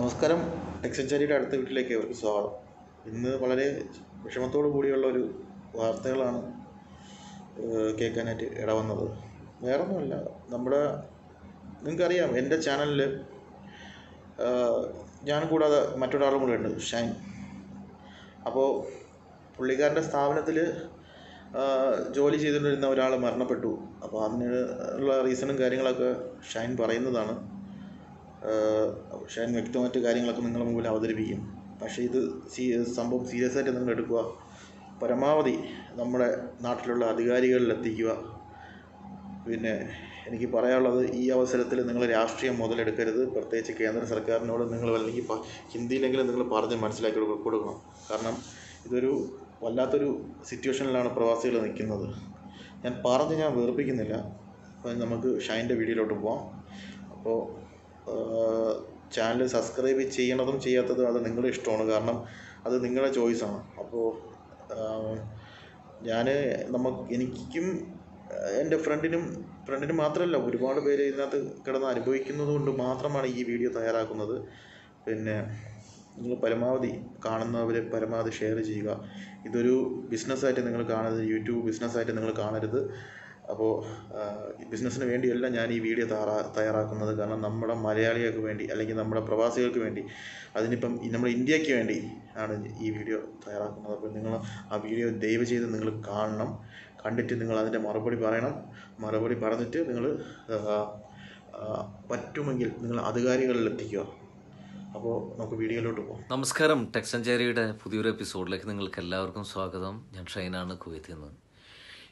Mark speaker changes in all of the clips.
Speaker 1: നമസ്കാരം ടെക് അടുത്ത വീട്ടിലേക്ക് അവർക്ക് സ്വാഗതം ഇന്ന് വളരെ വിഷമത്തോടു കൂടിയുള്ള ഒരു വാർത്തകളാണ് കേൾക്കാനായിട്ട് ഇട വന്നത് വേറൊന്നുമല്ല നമ്മുടെ നിങ്ങൾക്കറിയാം എൻ്റെ ചാനലിൽ ഞാൻ കൂടാതെ മറ്റൊരാളും കൂടെ ഉണ്ട് ഷൈൻ അപ്പോൾ പുള്ളിക്കാരൻ്റെ സ്ഥാപനത്തിൽ ജോലി ചെയ്തുകൊണ്ടിരുന്ന ഒരാൾ മരണപ്പെട്ടു അപ്പോൾ അതിനുള്ള റീസണും കാര്യങ്ങളൊക്കെ ഷൈൻ പറയുന്നതാണ് ഷൈൻ വ്യക്തമായിട്ട് കാര്യങ്ങളൊക്കെ നിങ്ങളുടെ മുമ്പിൽ അവതരിപ്പിക്കും പക്ഷേ ഇത് സംഭവം ആയിട്ട് നിങ്ങൾ എടുക്കുക പരമാവധി നമ്മുടെ നാട്ടിലുള്ള അധികാരികളിൽ എത്തിക്കുക പിന്നെ എനിക്ക് പറയാനുള്ളത് ഈ അവസരത്തിൽ നിങ്ങൾ രാഷ്ട്രീയം മുതലെടുക്കരുത് പ്രത്യേകിച്ച് കേന്ദ്ര സർക്കാരിനോട് നിങ്ങൾ അല്ലെങ്കിൽ ഹിന്ദിയിലെങ്കിലും നിങ്ങൾ പറഞ്ഞ് മനസ്സിലാക്കി കൊടുക്കണം കാരണം ഇതൊരു വല്ലാത്തൊരു സിറ്റുവേഷനിലാണ് പ്രവാസികൾ നിൽക്കുന്നത് ഞാൻ പറഞ്ഞ് ഞാൻ വേർപ്പിക്കുന്നില്ല അപ്പം നമുക്ക് ഷൈൻ്റെ വീഡിയോയിലോട്ട് പോവാം അപ്പോൾ ചാനൽ സബ്സ്ക്രൈബ് ചെയ്യണതും ചെയ്യാത്തതും അത് നിങ്ങളുടെ ഇഷ്ടമാണ് കാരണം അത് നിങ്ങളുടെ ചോയ്സാണ് അപ്പോൾ ഞാൻ എനിക്കും എൻ്റെ ഫ്രണ്ടിനും ഫ്രണ്ടിന് മാത്രമല്ല ഒരുപാട് പേര് ഇതിനകത്ത് കിടന്ന് അനുഭവിക്കുന്നത് കൊണ്ട് മാത്രമാണ് ഈ വീഡിയോ തയ്യാറാക്കുന്നത് പിന്നെ നിങ്ങൾ പരമാവധി കാണുന്നവർ പരമാവധി ഷെയർ ചെയ്യുക ഇതൊരു ബിസിനസ്സായിട്ട് നിങ്ങൾ കാണരുത് യൂട്യൂബ് ബിസിനസ്സായിട്ട് നിങ്ങൾ കാണരുത് അപ്പോൾ ബിസിനസ്സിന് വേണ്ടിയല്ല ഞാൻ ഈ വീഡിയോ തയ്യാറാക്കുന്നത് കാരണം നമ്മുടെ മലയാളികൾക്ക് വേണ്ടി അല്ലെങ്കിൽ നമ്മുടെ പ്രവാസികൾക്ക് വേണ്ടി അതിനിപ്പം നമ്മുടെ ഇന്ത്യക്ക് വേണ്ടി ആണ് ഈ വീഡിയോ തയ്യാറാക്കുന്നത് അപ്പോൾ നിങ്ങൾ ആ വീഡിയോ ദയവ് ചെയ്ത് നിങ്ങൾ കാണണം കണ്ടിട്ട് നിങ്ങൾ അതിൻ്റെ മറുപടി പറയണം മറുപടി പറഞ്ഞിട്ട് നിങ്ങൾ പറ്റുമെങ്കിൽ നിങ്ങൾ അധികാരികളിൽ എത്തിക്കുക അപ്പോൾ നമുക്ക് വീഡിയോയിലോട്ട് പോകാം
Speaker 2: നമസ്കാരം ടെക്സഞ്ചേരിയുടെ പുതിയൊരു എപ്പിസോഡിലേക്ക് നിങ്ങൾക്ക് എല്ലാവർക്കും സ്വാഗതം ഞാൻ ഷൈനാണ് കുവൈത്തിൽ നിന്ന്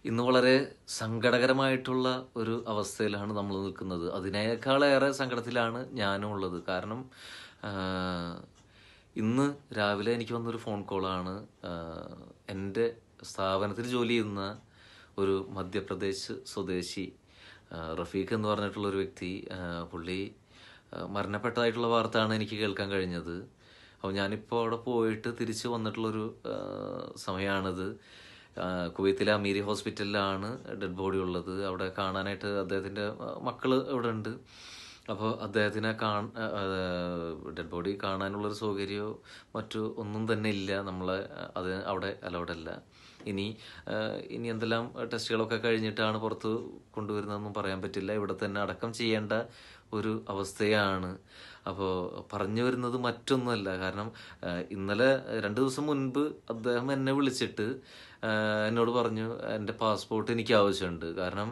Speaker 2: ഇന്ന് വളരെ സങ്കടകരമായിട്ടുള്ള ഒരു അവസ്ഥയിലാണ് നമ്മൾ നിൽക്കുന്നത് അതിനേക്കാളേറെ സങ്കടത്തിലാണ് ഞാനും ഉള്ളത് കാരണം ഇന്ന് രാവിലെ എനിക്ക് വന്നൊരു ഫോൺ കോളാണ് എൻ്റെ സ്ഥാപനത്തിൽ ജോലി ചെയ്യുന്ന ഒരു മധ്യപ്രദേശ് സ്വദേശി റഫീഖ് എന്ന് പറഞ്ഞിട്ടുള്ള ഒരു വ്യക്തി പുള്ളി മരണപ്പെട്ടതായിട്ടുള്ള വാർത്തയാണ് എനിക്ക് കേൾക്കാൻ കഴിഞ്ഞത് അപ്പോൾ ഞാനിപ്പോൾ അവിടെ പോയിട്ട് തിരിച്ച് വന്നിട്ടുള്ളൊരു സമയമാണിത് കുവൈത്തിലെ അമീരി ഹോസ്പിറ്റലിലാണ് ഡെഡ് ബോഡി ഉള്ളത് അവിടെ കാണാനായിട്ട് അദ്ദേഹത്തിൻ്റെ മക്കൾ ഇവിടെ ഉണ്ട് അപ്പോൾ അദ്ദേഹത്തിനെ കാണ ഡെഡ് ബോഡി കാണാനുള്ളൊരു സൗകര്യമോ മറ്റോ ഒന്നും തന്നെ ഇല്ല നമ്മളെ അത് അവിടെ അലൗഡല്ല ഇനി ഇനി എന്തെല്ലാം ടെസ്റ്റുകളൊക്കെ കഴിഞ്ഞിട്ടാണ് പുറത്ത് കൊണ്ടുവരുന്നതെന്നും പറയാൻ പറ്റില്ല ഇവിടെ തന്നെ അടക്കം ചെയ്യേണ്ട ഒരു അവസ്ഥയാണ് അപ്പോൾ പറഞ്ഞു വരുന്നത് മറ്റൊന്നുമല്ല കാരണം ഇന്നലെ രണ്ട് ദിവസം മുൻപ് അദ്ദേഹം എന്നെ വിളിച്ചിട്ട് എന്നോട് പറഞ്ഞു എൻ്റെ പാസ്പോർട്ട് എനിക്ക് ആവശ്യമുണ്ട് കാരണം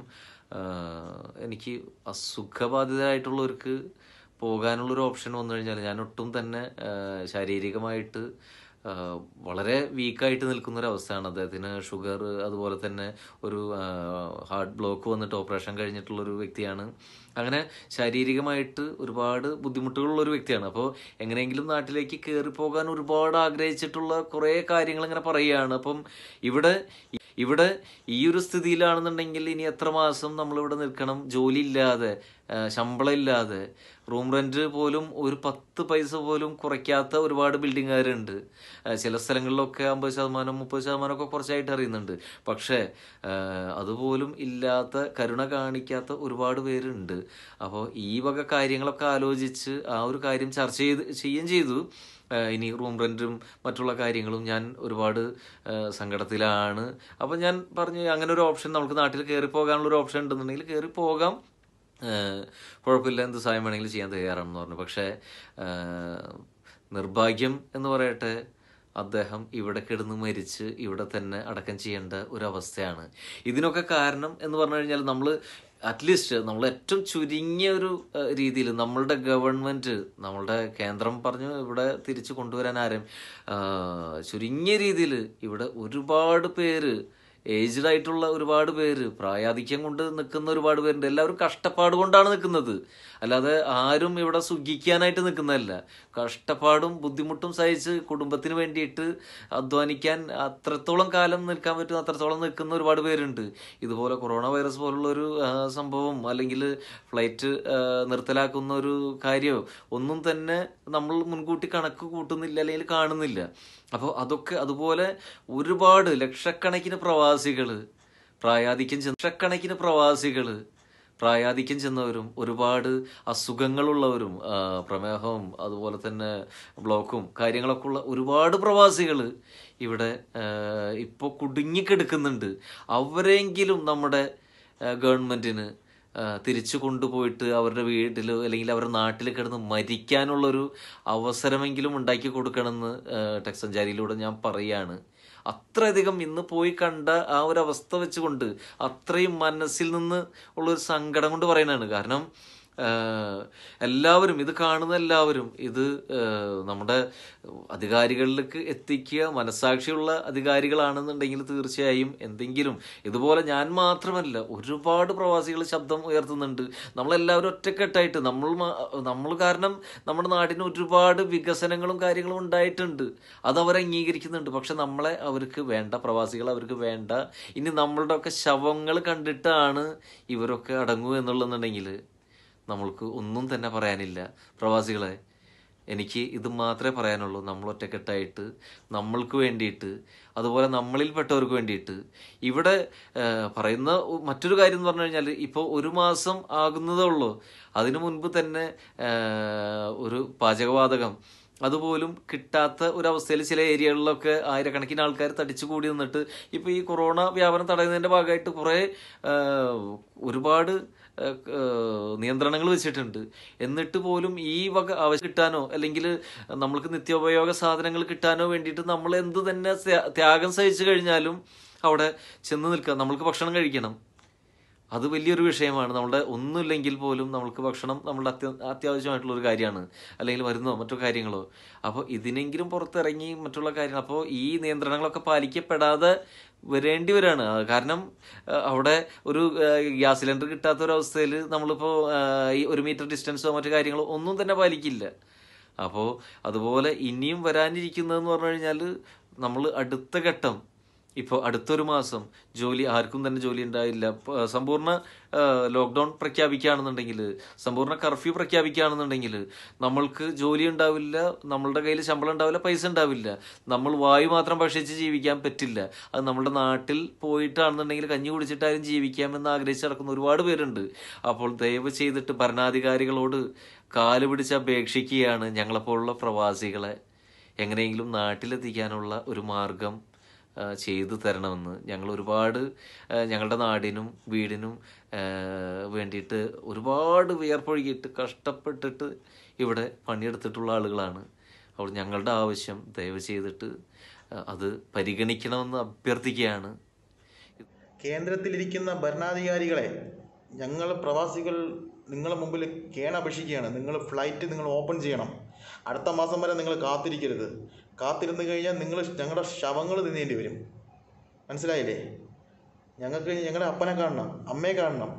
Speaker 2: എനിക്ക് അസുഖബാധിതരായിട്ടുള്ളവർക്ക് പോകാനുള്ളൊരു ഓപ്ഷൻ വന്നു കഴിഞ്ഞാൽ ഞാൻ ഒട്ടും തന്നെ ശാരീരികമായിട്ട് വളരെ വീക്കായിട്ട് നിൽക്കുന്ന ഒരു അവസ്ഥയാണ് അദ്ദേഹത്തിന് ഷുഗർ അതുപോലെ തന്നെ ഒരു ഹാർട്ട് ബ്ലോക്ക് വന്നിട്ട് ഓപ്പറേഷൻ കഴിഞ്ഞിട്ടുള്ള ഒരു വ്യക്തിയാണ് അങ്ങനെ ശാരീരികമായിട്ട് ഒരുപാട് ബുദ്ധിമുട്ടുകളുള്ള ഒരു വ്യക്തിയാണ് അപ്പോൾ എങ്ങനെയെങ്കിലും നാട്ടിലേക്ക് കയറി പോകാൻ ഒരുപാട് ആഗ്രഹിച്ചിട്ടുള്ള കുറേ കാര്യങ്ങൾ ഇങ്ങനെ പറയുകയാണ് അപ്പം ഇവിടെ ഇവിടെ ഈ ഒരു സ്ഥിതിയിലാണെന്നുണ്ടെങ്കിൽ ഇനി എത്ര മാസം നമ്മളിവിടെ നിൽക്കണം ജോലി ഇല്ലാതെ ശമ്പളമില്ലാതെ റൂം റെന്റ് പോലും ഒരു പത്ത് പൈസ പോലും കുറയ്ക്കാത്ത ഒരുപാട് ബിൽഡിങ്ങുകാരുണ്ട് ചില സ്ഥലങ്ങളിലൊക്കെ അമ്പത് ശതമാനം മുപ്പത് ശതമാനമൊക്കെ കുറച്ചായിട്ട് അറിയുന്നുണ്ട് പക്ഷേ അതുപോലും ഇല്ലാത്ത കരുണ കാണിക്കാത്ത ഒരുപാട് പേരുണ്ട് അപ്പോൾ ഈ വക കാര്യങ്ങളൊക്കെ ആലോചിച്ച് ആ ഒരു കാര്യം ചർച്ച ചെയ്ത് ചെയ്യുകയും ചെയ്തു ഇനി റൂം റെൻറ്റും മറ്റുള്ള കാര്യങ്ങളും ഞാൻ ഒരുപാട് സങ്കടത്തിലാണ് അപ്പോൾ ഞാൻ പറഞ്ഞു അങ്ങനെ ഒരു ഓപ്ഷൻ നമുക്ക് നാട്ടിൽ കയറി പോകാനുള്ള ഒരു ഓപ്ഷൻ ഉണ്ടെന്നുണ്ടെങ്കിൽ കയറി പോകാം കുഴപ്പമില്ല എന്ത് സഹായം വേണമെങ്കിലും ചെയ്യാൻ തയ്യാറാണെന്ന് പറഞ്ഞു പക്ഷേ നിർഭാഗ്യം എന്ന് പറയട്ടെ അദ്ദേഹം ഇവിടെ കിടന്ന് മരിച്ച് ഇവിടെ തന്നെ അടക്കം ചെയ്യേണ്ട ഒരു അവസ്ഥയാണ് ഇതിനൊക്കെ കാരണം എന്ന് പറഞ്ഞു കഴിഞ്ഞാൽ നമ്മൾ അറ്റ്ലീസ്റ്റ് നമ്മൾ ഏറ്റവും ചുരുങ്ങിയ ഒരു രീതിയിൽ നമ്മളുടെ ഗവൺമെൻറ് നമ്മളുടെ കേന്ദ്രം പറഞ്ഞു ഇവിടെ തിരിച്ചു കൊണ്ടുവരാൻ ആരും ചുരുങ്ങിയ രീതിയിൽ ഇവിടെ ഒരുപാട് പേര് ഏജ്ഡ് ആയിട്ടുള്ള ഒരുപാട് പേര് പ്രായാധിക്യം കൊണ്ട് നിൽക്കുന്ന ഒരുപാട് പേരുണ്ട് എല്ലാവരും കഷ്ടപ്പാട് കൊണ്ടാണ് നിൽക്കുന്നത് അല്ലാതെ ആരും ഇവിടെ സുഖിക്കാനായിട്ട് നിൽക്കുന്നതല്ല കഷ്ടപ്പാടും ബുദ്ധിമുട്ടും സഹിച്ച് കുടുംബത്തിന് വേണ്ടിയിട്ട് അധ്വാനിക്കാൻ അത്രത്തോളം കാലം നിൽക്കാൻ പറ്റുന്ന അത്രത്തോളം നിൽക്കുന്ന ഒരുപാട് പേരുണ്ട് ഇതുപോലെ കൊറോണ വൈറസ് പോലുള്ള ഒരു സംഭവം അല്ലെങ്കിൽ ഫ്ലൈറ്റ് നിർത്തലാക്കുന്ന ഒരു കാര്യമോ ഒന്നും തന്നെ നമ്മൾ മുൻകൂട്ടി കണക്ക് കൂട്ടുന്നില്ല അല്ലെങ്കിൽ കാണുന്നില്ല അപ്പോൾ അതൊക്കെ അതുപോലെ ഒരുപാട് ലക്ഷക്കണക്കിന് പ്രവാ പ്രവാസികൾ പ്രായാധിക്യം ചെന്ന ലക്ഷക്കണക്കിന് പ്രവാസികൾ പ്രായാധിക്യം ചെന്നവരും ഒരുപാട് അസുഖങ്ങളുള്ളവരും പ്രമേഹവും അതുപോലെ തന്നെ ബ്ലോക്കും കാര്യങ്ങളൊക്കെ ഉള്ള ഒരുപാട് പ്രവാസികൾ ഇവിടെ ഇപ്പോൾ കുടുങ്ങിക്കെടുക്കുന്നുണ്ട് അവരെങ്കിലും നമ്മുടെ ഗവൺമെൻറ്റിന് തിരിച്ചു കൊണ്ടുപോയിട്ട് അവരുടെ വീട്ടിൽ അല്ലെങ്കിൽ അവരുടെ നാട്ടിൽ കിടന്ന് മരിക്കാനുള്ളൊരു അവസരമെങ്കിലും ഉണ്ടാക്കി കൊടുക്കണമെന്ന് ടെക്സഞ്ചാരിയിലൂടെ ഞാൻ പറയുകയാണ് അത്രയധികം ഇന്ന് പോയി കണ്ട ആ ഒരു അവസ്ഥ വെച്ചുകൊണ്ട് അത്രയും മനസ്സിൽ നിന്ന് ഉള്ളൊരു സങ്കടം കൊണ്ട് പറയുന്നതാണ് കാരണം എല്ലാവരും ഇത് കാണുന്ന എല്ലാവരും ഇത് നമ്മുടെ അധികാരികളിലേക്ക് എത്തിക്കുക മനസ്സാക്ഷിയുള്ള അധികാരികളാണെന്നുണ്ടെങ്കിൽ തീർച്ചയായും എന്തെങ്കിലും ഇതുപോലെ ഞാൻ മാത്രമല്ല ഒരുപാട് പ്രവാസികൾ ശബ്ദം ഉയർത്തുന്നുണ്ട് നമ്മളെല്ലാവരും ഒറ്റക്കെട്ടായിട്ട് നമ്മൾ നമ്മൾ കാരണം നമ്മുടെ നാടിന് ഒരുപാട് വികസനങ്ങളും കാര്യങ്ങളും ഉണ്ടായിട്ടുണ്ട് അത് അവർ അംഗീകരിക്കുന്നുണ്ട് പക്ഷെ നമ്മളെ അവർക്ക് വേണ്ട പ്രവാസികൾ അവർക്ക് വേണ്ട ഇനി നമ്മളുടെ ഒക്കെ ശവങ്ങൾ കണ്ടിട്ടാണ് ഇവരൊക്കെ അടങ്ങൂ എന്നുള്ളതെന്നുണ്ടെങ്കിൽ നമ്മൾക്ക് ഒന്നും തന്നെ പറയാനില്ല പ്രവാസികളെ എനിക്ക് ഇത് മാത്രമേ പറയാനുള്ളൂ നമ്മൾ ഒറ്റക്കെട്ടായിട്ട് നമ്മൾക്ക് വേണ്ടിയിട്ട് അതുപോലെ നമ്മളിൽപ്പെട്ടവർക്ക് വേണ്ടിയിട്ട് ഇവിടെ പറയുന്ന മറ്റൊരു കാര്യം എന്ന് പറഞ്ഞു കഴിഞ്ഞാൽ ഇപ്പോൾ ഒരു മാസം ആകുന്നതേ ഉള്ളൂ അതിനു മുൻപ് തന്നെ ഒരു പാചകവാതകം അതുപോലും കിട്ടാത്ത ഒരു അവസ്ഥയിൽ ചില ഏരിയകളിലൊക്കെ ആയിരക്കണക്കിന് ആൾക്കാർ തടിച്ചു കൂടി നിന്നിട്ട് ഇപ്പോൾ ഈ കൊറോണ വ്യാപനം തടയുന്നതിൻ്റെ ഭാഗമായിട്ട് കുറേ ഒരുപാട് നിയന്ത്രണങ്ങൾ വെച്ചിട്ടുണ്ട് എന്നിട്ട് പോലും ഈ വക ആവശ്യം കിട്ടാനോ അല്ലെങ്കിൽ നമ്മൾക്ക് നിത്യോപയോഗ സാധനങ്ങൾ കിട്ടാനോ വേണ്ടിയിട്ട് നമ്മൾ എന്ത് തന്നെ ത്യാഗം സഹിച്ചു കഴിഞ്ഞാലും അവിടെ ചെന്ന് നിൽക്കുക നമ്മൾക്ക് ഭക്ഷണം കഴിക്കണം അത് വലിയൊരു വിഷയമാണ് നമ്മുടെ ഒന്നുമില്ലെങ്കിൽ പോലും നമ്മൾക്ക് ഭക്ഷണം നമ്മുടെ അത്യ അത്യാവശ്യമായിട്ടുള്ള ഒരു കാര്യമാണ് അല്ലെങ്കിൽ മരുന്നോ മറ്റു കാര്യങ്ങളോ അപ്പോൾ ഇതിനെങ്കിലും പുറത്തിറങ്ങി മറ്റുള്ള കാര്യങ്ങൾ അപ്പോൾ ഈ നിയന്ത്രണങ്ങളൊക്കെ പാലിക്കപ്പെടാതെ വരേണ്ടി വരാണ് കാരണം അവിടെ ഒരു ഗ്യാസ് സിലിണ്ടർ കിട്ടാത്ത ഒരു അവസ്ഥയിൽ നമ്മളിപ്പോൾ ഈ ഒരു മീറ്റർ ഡിസ്റ്റൻസോ മറ്റു കാര്യങ്ങളോ ഒന്നും തന്നെ പാലിക്കില്ല അപ്പോൾ അതുപോലെ ഇനിയും വരാനിരിക്കുന്നതെന്ന് പറഞ്ഞു കഴിഞ്ഞാൽ നമ്മൾ അടുത്ത ഘട്ടം ഇപ്പോൾ അടുത്തൊരു മാസം ജോലി ആർക്കും തന്നെ ജോലി ഉണ്ടായില്ല സമ്പൂർണ്ണ ലോക്ക്ഡൗൺ പ്രഖ്യാപിക്കുകയാണെന്നുണ്ടെങ്കിൽ സമ്പൂർണ്ണ കർഫ്യൂ പ്രഖ്യാപിക്കുകയാണെന്നുണ്ടെങ്കിൽ നമ്മൾക്ക് ജോലി ഉണ്ടാവില്ല നമ്മളുടെ കയ്യിൽ ശമ്പളം ഉണ്ടാവില്ല പൈസ ഉണ്ടാവില്ല നമ്മൾ വായു മാത്രം ഭക്ഷിച്ച് ജീവിക്കാൻ പറ്റില്ല അത് നമ്മുടെ നാട്ടിൽ പോയിട്ടാണെന്നുണ്ടെങ്കിൽ കഞ്ഞി കുടിച്ചിട്ടാലും ജീവിക്കാമെന്ന് ആഗ്രഹിച്ച് നടക്കുന്ന ഒരുപാട് പേരുണ്ട് അപ്പോൾ ദയവ് ചെയ്തിട്ട് ഭരണാധികാരികളോട് കാലുപിടിച്ച് അപേക്ഷിക്കുകയാണ് ഞങ്ങളെപ്പോലുള്ള പ്രവാസികളെ എങ്ങനെയെങ്കിലും നാട്ടിലെത്തിക്കാനുള്ള ഒരു മാർഗം ചെയ്തു തരണമെന്ന് ഞങ്ങൾ ഒരുപാട് ഞങ്ങളുടെ നാടിനും വീടിനും വേണ്ടിയിട്ട് ഒരുപാട് വിയർപ്പൊഴുകിയിട്ട് കഷ്ടപ്പെട്ടിട്ട് ഇവിടെ പണിയെടുത്തിട്ടുള്ള ആളുകളാണ് അപ്പോൾ ഞങ്ങളുടെ ആവശ്യം ദയവ് ചെയ്തിട്ട് അത് പരിഗണിക്കണമെന്ന് അഭ്യർത്ഥിക്കുകയാണ്
Speaker 1: കേന്ദ്രത്തിലിരിക്കുന്ന ഭരണാധികാരികളെ ഞങ്ങൾ പ്രവാസികൾ നിങ്ങളുടെ മുമ്പിൽ കേണപേക്ഷിക്കുകയാണ് നിങ്ങൾ ഫ്ലൈറ്റ് നിങ്ങൾ ഓപ്പൺ ചെയ്യണം അടുത്ത മാസം വരെ നിങ്ങൾ കാത്തിരിക്കരുത് കാത്തിരുന്ന് കഴിഞ്ഞാൽ നിങ്ങൾ ഞങ്ങളുടെ ശവങ്ങൾ തിന്നേണ്ടി വരും മനസ്സിലായില്ലേ ഞങ്ങൾക്ക് ഞങ്ങളുടെ അപ്പനെ കാണണം അമ്മയെ കാണണം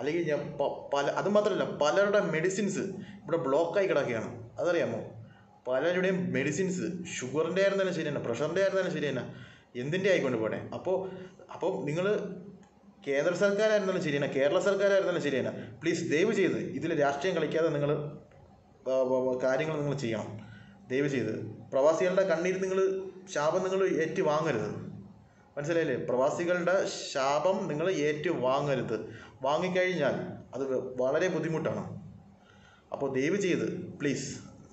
Speaker 1: അല്ലെങ്കിൽ പല അത് മാത്രമല്ല പലരുടെ മെഡിസിൻസ് ഇവിടെ ബ്ലോക്കായി കിടക്കുകയാണ് അതറിയാമോ പലരുടെയും മെഡിസിൻസ് ഷുഗറിൻ്റെ ആയിരുന്നാലും ശരി തന്നെ പ്രഷറിൻ്റെ ആയിരുന്നാലും ശരി തന്നെ എന്തിൻ്റെ ആയിക്കൊണ്ട് പോകണേ അപ്പോൾ അപ്പോൾ നിങ്ങൾ കേന്ദ്ര സർക്കാരായിരുന്നാലും ശരിയല്ല കേരള സർക്കാരായിരുന്നാലും ശരിയല്ല പ്ലീസ് ദയവ് ചെയ്ത് ഇതിൽ രാഷ്ട്രീയം കളിക്കാതെ നിങ്ങൾ കാര്യങ്ങൾ നിങ്ങൾ ചെയ്യണം ദയവ് ചെയ്ത് പ്രവാസികളുടെ കണ്ണീര് നിങ്ങൾ ശാപം നിങ്ങൾ ഏറ്റു വാങ്ങരുത് മനസ്സിലായില്ലേ പ്രവാസികളുടെ ശാപം നിങ്ങൾ ഏറ്റു വാങ്ങരുത് വാങ്ങിക്കഴിഞ്ഞാൽ അത് വളരെ ബുദ്ധിമുട്ടാണ് അപ്പോൾ ദയവ് ചെയ്ത് പ്ലീസ്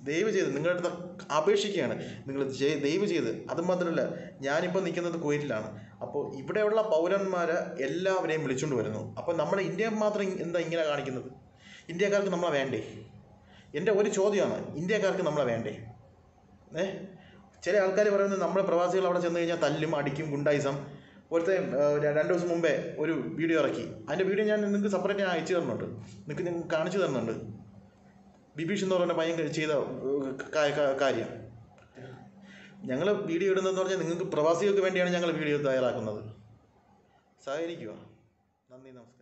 Speaker 1: ദയവ് ചെയ്ത് നിങ്ങളുടെ അപേക്ഷിക്കുകയാണ് നിങ്ങൾ ദയവ് ചെയ്ത് മാത്രമല്ല ഞാനിപ്പോൾ നിൽക്കുന്നത് കുവൈറ്റിലാണ് അപ്പോൾ ഇവിടെയുള്ള പൗരന്മാർ എല്ലാവരെയും വിളിച്ചുകൊണ്ട് വരുന്നു അപ്പോൾ നമ്മുടെ ഇന്ത്യ മാത്രം എന്താ ഇങ്ങനെ കാണിക്കുന്നത് ഇന്ത്യക്കാർക്ക് നമ്മളെ വേണ്ടേ എൻ്റെ ഒരു ചോദ്യമാണ് ഇന്ത്യക്കാർക്ക് നമ്മളെ വേണ്ടേ ഏ ചില ആൾക്കാർ പറയുന്നത് നമ്മുടെ പ്രവാസികൾ അവിടെ ചെന്ന് കഴിഞ്ഞാൽ തല്ലും അടിക്കും ഗുണ്ടായിസം ഒരുത്തെ രണ്ട് ദിവസം മുമ്പേ ഒരു വീഡിയോ ഇറക്കി അതിൻ്റെ വീഡിയോ ഞാൻ നിങ്ങൾക്ക് സെപ്പറേറ്റ് ഞാൻ അയച്ചു തരുന്നുണ്ട് നിങ്ങൾക്ക് കാണിച്ചു തരുന്നുണ്ട് ബിബീഷ് എന്ന് പറഞ്ഞ പയ്യൻ ചെയ്ത കാര്യം ഞങ്ങൾ വീഡിയോ ഇടുന്നതെന്ന് പറഞ്ഞാൽ നിങ്ങൾക്ക് പ്രവാസികൾക്ക് വേണ്ടിയാണ് ഞങ്ങൾ വീഡിയോ തയ്യാറാക്കുന്നത് സഹകരിക്കുക നന്ദി നമസ്കാരം